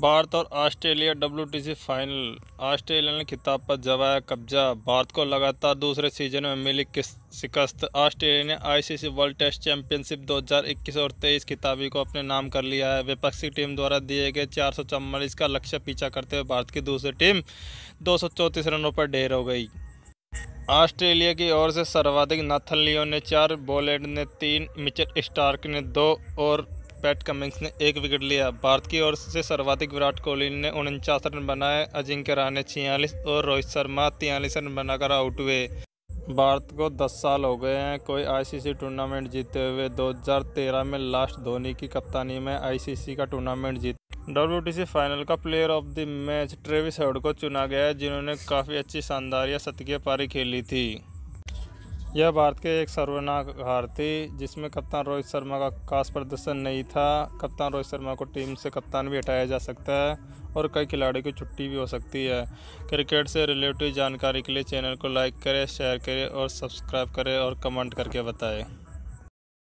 भारत और Australia W final Australia ने खिताब पर जवाया कब्जा भारत को लगातार दूसरे सीजन में मिली शिकस्त ऑस्ट्रेलिया ने आईसीसी वर्ल्ड टेस्ट चैंपियनशिप 2021 और 23 खिताबी को अपने नाम कर लिया है विपक्षी टीम द्वारा दिए गए चार का लक्ष्य पीछा करते हुए भारत की दूसरी टीम दो रनों पर ढेर हो गई ऑस्ट्रेलिया की ओर से सर्वाधिक नाथन लियो ने चार बोलेड ने तीन मिचर स्टार्क ने दो और पैट कमिंग्स ने एक विकेट लिया भारत की ओर से सर्वाधिक विराट कोहली ने उनचास रन बनाए अजिंक्य ने छियालीस और रोहित शर्मा तियालीस रन बनाकर आउट हुए भारत को 10 साल हो गए हैं कोई आईसीसी टूर्नामेंट जीते हुए 2013 में लास्ट धोनी की कप्तानी में आईसीसी का टूर्नामेंट जीत डब्ल्यू फाइनल का player of the match Travis Head को चुना गया जिन्होंने काफ़ी अच्छी शानदार या शतकीय पारी खेली थी यह भारत के एक सर्वनाक हार थी जिसमें कप्तान रोहित शर्मा का खास प्रदर्शन नहीं था कप्तान रोहित शर्मा को टीम से कप्तान भी हटाया जा सकता है और कई खिलाड़ियों की छुट्टी भी हो सकती है क्रिकेट से रिलेटिव जानकारी के लिए चैनल को लाइक करें शेयर करें और सब्सक्राइब करें और कमेंट करके बताएं